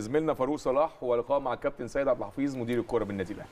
زميلنا فاروق صلاح ولقاء مع الكابتن سيد عبد الحفيظ مدير الكوره بالنادي الاهلي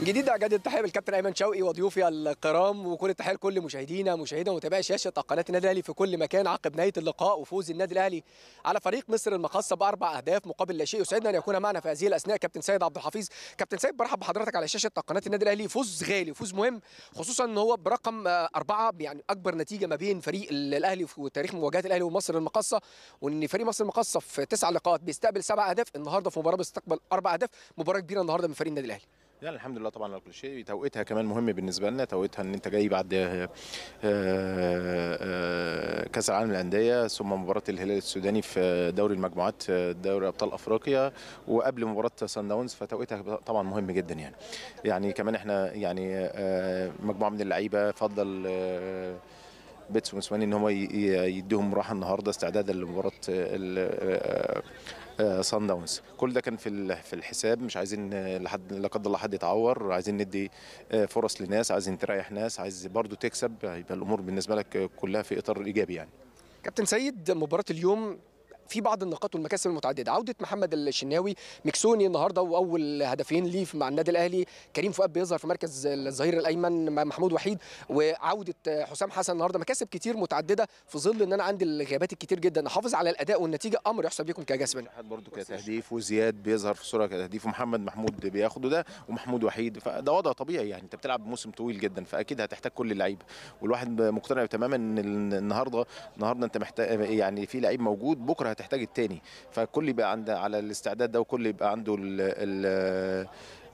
جديد اعجاد التحيه بالكابتن ايمن شوقي وضيوفي الكرام وكل التحيه لكل مشاهدينا مشاهدينا ومتابعي شاشه قناه النادي الاهلي في كل مكان عقب نهايه اللقاء وفوز النادي الاهلي على فريق مصر المقاصه باربع اهداف مقابل لا شيء يسعدنا ان يكون معنا في هذه الاثناء كابتن سيد عبد الحفيظ كابتن سيد برحب بحضرتك على شاشه قناه النادي الاهلي فوز غالي فوز مهم خصوصا ان هو برقم آه، اربعه يعني اكبر نتيجه ما بين فريق الاهلي في تاريخ مواجهات الاهلي ومصر المقصه وان فريق مصر المقصه في تسع لقاءات بيستقبل سبع اهداف النهارده في مباراه بيستقبل اربع اهداف مباراه كبيره النهارده من فريق النادي الاهلي يعني الحمد لله طبعا على كل شيء توقيتها كمان مهم بالنسبه لنا توقيتها ان انت جاي بعد آه، آه، كاس العالم للانديه ثم مباراه الهلال السوداني في دوري المجموعات آه، دوري ابطال افريقيا وقبل مباراه سان داونز فتوقيتها طبعا مهم جدا يعني يعني كمان احنا يعني مجموعه من اللعيبه فضل بيتس ومسواني ان هم يديهم راحه النهارده استعدادا لمباراه صن داونز آه، آه، آه، كل ده كان في في الحساب مش عايزين لحد لا قدر الله حد يتعور عايزين ندي فرص لناس عايزين تريح ناس عايز برضو تكسب يبقى الامور بالنسبه لك كلها في اطار ايجابي يعني كابتن سيد مباراه اليوم في بعض النقاط والمكاسب المتعدده عوده محمد الشناوي مكسوني النهارده واول هدفين ليه مع النادي الاهلي كريم فؤاد بيظهر في مركز الظهير الايمن محمود وحيد وعوده حسام حسن النهارده مكاسب كتير متعدده في ظل ان انا عندي الغيابات الكتير جدا احافظ على الاداء والنتيجه امر يحسب ليكم كجسم برضه كتهديف وزياد بيظهر في صوره كتهديف ومحمد محمود بياخده ده ومحمود وحيد فده وضع طبيعي يعني انت بتلعب موسم طويل جدا فاكيد هتحتاج كل اللعيبه والواحد مقتنع تماما ان النهارده النهارده انت محتاج يعني في لعيب موجود بكره هتحتاج التاني فكل يبقى عند على الاستعداد ده وكل يبقى عنده ال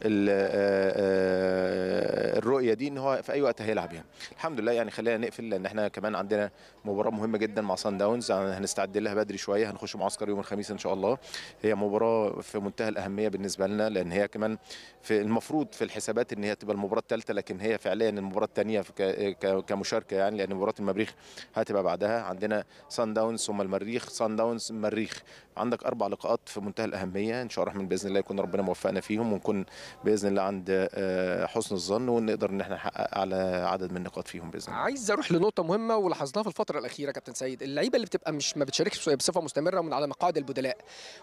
ال آه، آه، دي ان هو في اي وقت هيلعب يعني الحمد لله يعني خلينا نقفل لان احنا كمان عندنا مباراه مهمه جدا مع سان يعني داونز هنستعد لها بدري شويه هنخش معسكر يوم الخميس ان شاء الله هي مباراه في منتهى الاهميه بالنسبه لنا لان هي كمان في المفروض في الحسابات ان هي تبقى المباراه الثالثه لكن هي فعليا المباراه الثانيه كمشاركه يعني لان مباراه المريخ هتبقى بعدها عندنا سان داونز ثم المريخ سان داونز المريخ عندك اربع لقاءات في منتهى الاهميه ان شاء الله الرحمن باذن الله يكون ربنا موفقنا فيهم ونكون باذن الله عند آه، حسن الظن ونقدر ان احنا نحقق على عدد من النقاط فيهم باذن الله عايز اروح لنقطه مهمه ولاحظناها في الفتره الاخيره كابتن سيد اللعيبه اللي بتبقى مش ما بتشاركش بصفه مستمره من على مقاعد البدلاء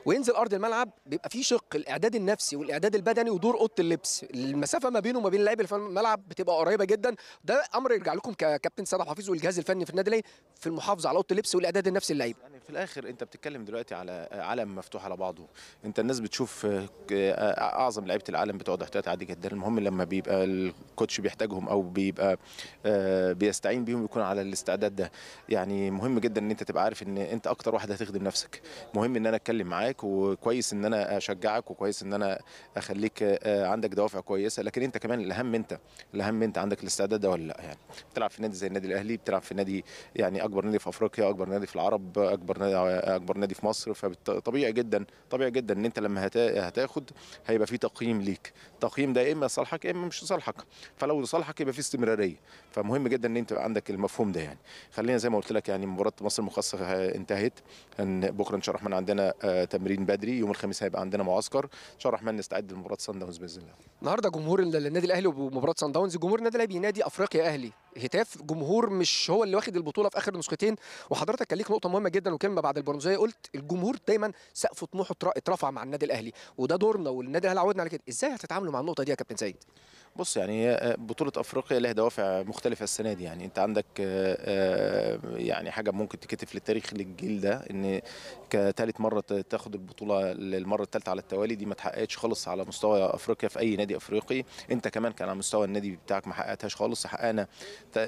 وينزل ارض الملعب بيبقى في شق الاعداد النفسي والاعداد البدني ودور اوضه اللبس المسافه ما بينه وما بين اللعيبه في الملعب بتبقى قريبه جدا ده امر يرجع لكم ككابتن سيد حفيظ والجهاز الفني في النادي في المحافظه على اوضه اللبس والاعداد النفسي اللعيبه في الاخر انت بتتكلم دلوقتي على عالم مفتوح على بعضه انت الناس بتشوف آه، آه، اعظم لعيبه العالم بتوع تحتيات عادي جدا المهم لما بيبقى الكوتش بيحتاجهم او بيبقى آه، بيستعين بيهم يكون على الاستعداد ده يعني مهم جدا ان انت تبقى عارف ان انت اكتر واحد هتخدم نفسك مهم ان انا اتكلم معاك وكويس ان انا اشجعك وكويس ان انا اخليك عندك دوافع كويسه لكن انت كمان الاهم انت الاهم انت عندك الاستعداد ده ولا لا يعني بتلعب في نادي زي النادي الاهلي بتلعب في نادي يعني اكبر نادي في افريقيا اكبر نادي في العرب اكبر اكبر نادي اكبر نادي في مصر فطبيعي جدا طبيعي جدا ان انت لما هتاخد هيبقى في تقييم ليك التقييم ده يا اما لصالحك يا اما مش لصالحك فلو لصالحك يبقى في استمراريه فمهم جدا ان انت عندك المفهوم ده يعني خلينا زي ما قلت لك يعني مباراه مصر المخصصه انتهت بكره ان شاء الرحمن عندنا آه، تمرين بدري يوم الخميس هيبقى عندنا معسكر ان شاء الرحمن نستعد لمباراه سان داونز باذن الله النهارده جمهور النادي الاهلي ومباراه سان داونز جمهور النادي الاهلي بينادي افريقيا اهلي هتاف جمهور مش هو اللي واخد البطوله في اخر نسختين وحضرتك كان ليك نقطه مهمه جدا وكلمه بعد البرونزيه قلت الجمهور دايما سقف طموحه اترفع مع النادي الاهلي وده دورنا والنادي الاهلي عودنا على كده ازاي هتتعاملوا مع النقطه دي يا كابتن سيد بص يعني آه، بطوله افريقيا لها دوافع مختلفه السنه دي يعني انت عندك آه، آه، يعني حاجه ممكن تكتف للتاريخ للجيل ده ان كتالت مره تاخد البطوله للمره الثالثه على التوالي دي ما اتحققتش خالص على مستوى افريقيا في اي نادي افريقي انت كمان كان على مستوى النادي بتاعك ما حققتهاش خالص حققنا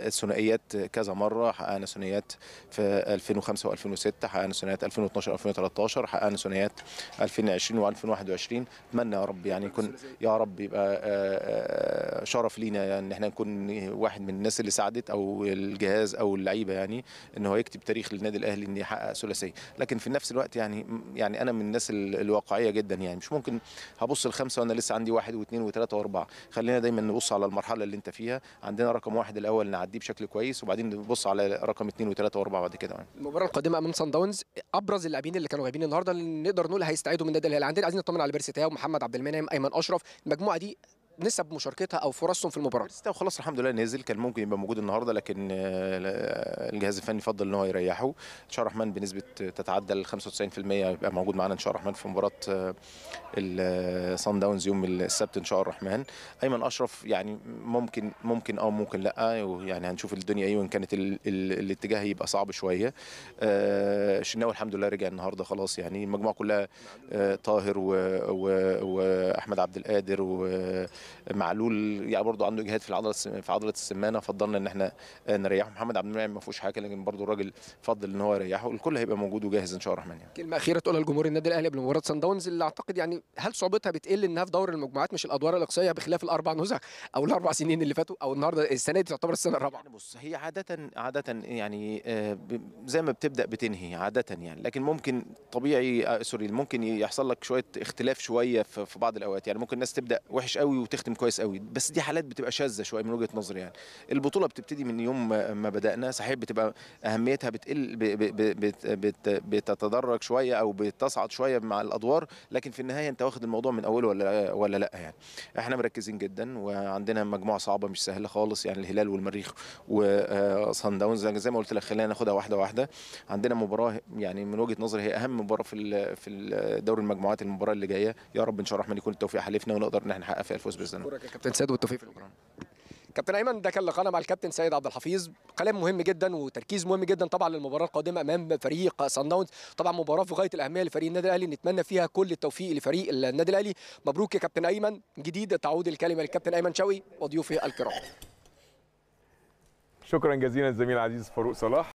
ثنائيات كذا مره حققنا ثنائيات في 2005 و2006 حققنا ثنائيات 2012 2013 حققنا ثنائيات 2020 و2021 اتمنى يا رب يعني يكون يا رب يبقى شرف لينا يعني ان احنا نكون واحد من الناس اللي ساعدت او الجهاز او اللعيبه يعني ان هو يكتب تاريخ للنادي الاهلي ان يحقق ثلاثيه لكن في نفس الوقت يعني يعني انا من الناس الواقعيه جدا يعني مش ممكن هبص الخمسه وانا لسه عندي واحد واثنين وثلاثه واربعه خلينا دايما نبص على المرحله اللي انت فيها عندنا رقم واحد الاول نعديه بشكل كويس وبعدين نبص على رقم اثنين وثلاثه واربعه بعد كده يعني. المباراه القادمه امام سان داونز ابرز اللاعبين اللي كانوا غايبين النهارده اللي نقدر نقول هيستعيدوا من النادي الاهلي عندنا عايزين نطمن على بيرسيتاو محمد عبد المنعم ايمن اشرف المجموعه دي نسب مشاركتها او فرصهم في المباراه خلاص الحمد لله نازل كان ممكن يبقى موجود النهارده لكن آه، الجهاز الفني فضل ان هو يريحه ان الله الرحمن بنسبه تتعدى ال 95% يبقى موجود معانا ان شاء الله الرحمن في مباراه آه، الصن داونز آه، يوم السبت ان شاء الله الرحمن ايمن اشرف يعني ممكن ممكن اه ممكن لا يعني هنشوف الدنيا ايه وان كانت الـ الـ الاتجاه يبقى صعب شويه الشناوي الحمد لله رجع النهارده خلاص يعني المجموعه كلها طاهر واحمد عبد القادر و معلول يعني برضه عنده اجهاد في العضله في عضله السمانه فضلنا ان احنا نريحه محمد عبد المنعم ما فيهوش حاجه لكن برضه الراجل فضل ان هو يريحه الكل هيبقى موجود وجاهز ان شاء الله الرحمن يعني كلمه اخيره تقولها لجمهور النادي الاهلي قبل مباراه سان داونز اللي اعتقد يعني هل صعوبتها بتقل انها في دور المجموعات مش الادوار الاقصائيه بخلاف الاربع نزع او الاربع سنين اللي فاتوا او النهارده السنه دي تعتبر السنه الرابعه يعني بص هي عاده عاده يعني آه، زي ما بتبدا بتنهي عاده يعني لكن ممكن طبيعي آه، سوري ممكن يحصل لك شويه اختلاف شويه في بعض الاوقات يعني ممكن الناس تبدا وحش قوي تختم كويس قوي بس دي حالات بتبقى شاذه شويه من وجهه نظري يعني البطوله بتبتدي من يوم ما بدانا صحيح بتبقى اهميتها بتقل بتتدرج شويه او بتصعد شويه مع الادوار لكن في النهايه انت واخد الموضوع من اوله ولا ولا لا يعني احنا مركزين جدا وعندنا مجموعه صعبه مش سهله خالص يعني الهلال والمريخ وصن آه، داونز زي ما قلت لك خلينا ناخدها واحده واحده عندنا مباراه يعني من وجهه نظري هي اهم مباراه في في دوري المجموعات المباراه اللي جايه يا رب ان شاء الله الرحمن يكون التوفيق حليفنا ونقدر ان احنا نحقق فيها الفوز باذن الله كابتن سيد والتوفيق في المباراه كابتن ايمن ده كان لقاءنا مع الكابتن سيد عبد الحفيظ كلام مهم جدا وتركيز مهم جدا طبعا للمباراه القادمه امام فريق سان داونز طبعا مباراه في غايه الاهميه لفريق النادي الاهلي نتمنى فيها كل التوفيق لفريق النادي الاهلي مبروك يا كابتن ايمن جديد تعود الكلمه للكابتن ايمن شوقي وضيوفه الكرام شكرا جزيلا الزميل عزيز فاروق صلاح